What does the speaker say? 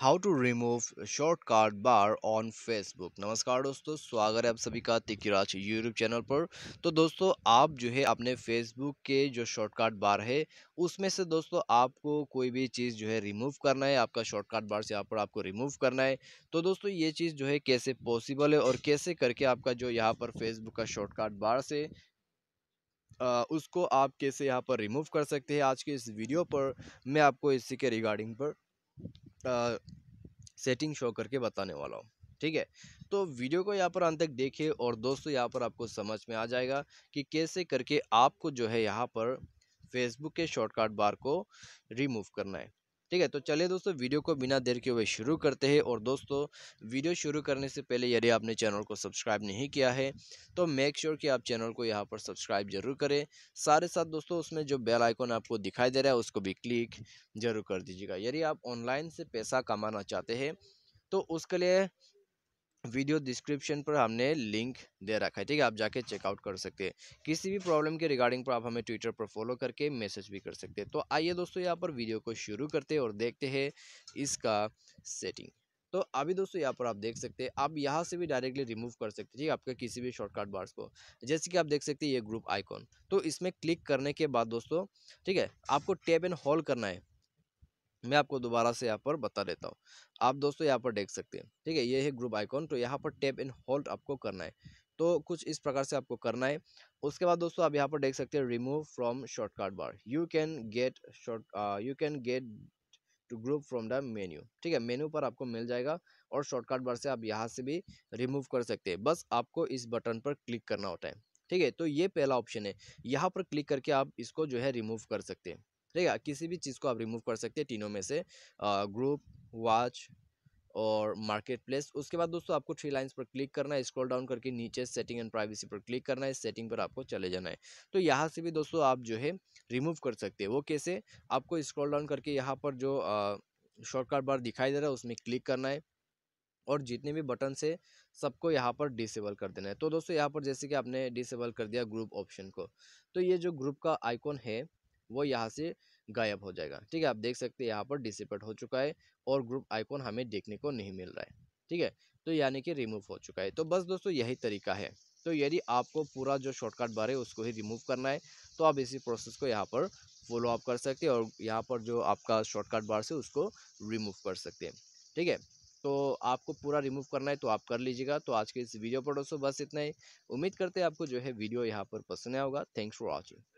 how to remove shortcut bar on Facebook नमस्कार दोस्तों स्वागत है आप सभी का तिकराज यूट्यूब चैनल पर तो दोस्तों आप जो है अपने फेसबुक के जो शॉर्ट कार्ड बार है उसमें से दोस्तों आपको कोई भी चीज़ जो है रिमूव करना है आपका शॉर्ट कार्ड बार से यहाँ पर आपको रिमूव करना है तो दोस्तों ये चीज़ जो है कैसे पॉसिबल है और कैसे करके आपका जो यहाँ पर फेसबुक का शॉर्ट कार्ड बार से उसको आप कैसे यहाँ पर रिमूव कर सकते हैं आज के इस वीडियो पर मैं आपको इसी के रिगार्डिंग पर सेटिंग शो करके बताने वाला हूँ ठीक है तो वीडियो को यहाँ पर अंत तक देखिए और दोस्तों यहाँ पर आपको समझ में आ जाएगा कि कैसे करके आपको जो है यहाँ पर फेसबुक के शॉर्टकट बार को रिमूव करना है ठीक है तो चलिए दोस्तों वीडियो को बिना देर के हुए शुरू करते हैं और दोस्तों वीडियो शुरू करने से पहले यदि आपने चैनल को सब्सक्राइब नहीं किया है तो मेक श्योर sure कि आप चैनल को यहाँ पर सब्सक्राइब जरूर करें सारे साथ दोस्तों उसमें जो बेल आइकॉन आपको दिखाई दे रहा है उसको भी क्लिक जरूर कर दीजिएगा यदि आप ऑनलाइन से पैसा कमाना चाहते हैं तो उसके लिए वीडियो डिस्क्रिप्शन पर हमने लिंक दे रखा है ठीक है आप जाके चेकआउट कर सकते हैं किसी भी प्रॉब्लम के रिगार्डिंग पर आप हमें ट्विटर पर फॉलो करके मैसेज भी कर सकते हैं तो आइए दोस्तों यहाँ पर वीडियो को शुरू करते हैं और देखते हैं इसका सेटिंग तो अभी दोस्तों यहाँ पर आप देख सकते हैं आप यहाँ से भी डायरेक्टली रिमूव कर सकते हैं ठीक है आपके किसी भी शॉर्टकट बार्स को जैसे कि आप देख सकते हैं ये ग्रुप आइकॉन तो इसमें क्लिक करने के बाद दोस्तों ठीक है आपको टेप एंड हॉल करना है मैं आपको दोबारा से यहाँ पर बता देता हूँ आप दोस्तों यहाँ पर देख सकते हैं ठीक है ये है ग्रुप आइकॉन तो यहाँ पर टैप एंड होल्ड आपको करना है तो कुछ इस प्रकार से आपको करना है उसके बाद दोस्तों आप यहाँ पर देख सकते हैं remove from shortcut bar you can get short you can get to group from the menu ठीक है मेन्यू पर आपको मिल जाएगा और शॉर्टकट बार से आप यहाँ से भी रिमूव कर सकते हैं बस आपको इस बटन पर क्लिक करना होता है ठीक है तो ये पहला ऑप्शन है यहाँ पर क्लिक करके आप इसको जो है रिमूव कर सकते हैं ठीक है किसी भी चीज़ को आप रिमूव कर सकते हैं तीनों में से ग्रुप वॉच और मार्केट प्लेस उसके बाद दोस्तों आपको थ्री लाइंस पर क्लिक करना है स्क्रॉल डाउन करके नीचे सेटिंग एंड प्राइवेसी पर क्लिक करना है सेटिंग पर आपको चले जाना है तो यहाँ से भी दोस्तों आप जो है रिमूव कर सकते हैं वो कैसे आपको स्क्रॉल डाउन करके यहाँ पर जो शॉर्टकट बार दिखाई दे रहा है उसमें क्लिक करना है और जितने भी बटन से सबको यहाँ पर डिसेबल कर देना है तो दोस्तों यहाँ पर जैसे कि आपने डिसेबल कर दिया ग्रुप ऑप्शन को तो ये जो ग्रुप का आइकॉन है वो यहाँ से गायब हो जाएगा ठीक है आप देख सकते हैं यहाँ पर डिसिपेट हो चुका है और ग्रुप आइकॉन हमें देखने को नहीं मिल रहा है ठीक है तो यानी कि रिमूव हो चुका है तो बस दोस्तों यही तरीका है तो यदि आपको पूरा जो शॉर्टकट बार है उसको ही रिमूव करना है तो आप इसी प्रोसेस को यहाँ पर फॉलो अप कर सकते हैं और यहाँ पर जो आपका शॉर्टकट बार से उसको रिमूव कर सकते हैं ठीक है तो आपको पूरा रिमूव करना है तो आप कर लीजिएगा तो आज के इस वीडियो पर दोस्तों बस इतना ही उम्मीद करते हैं आपको जो है वीडियो यहाँ पर पसंद आया होगा थैंक्स फॉर वॉचिंग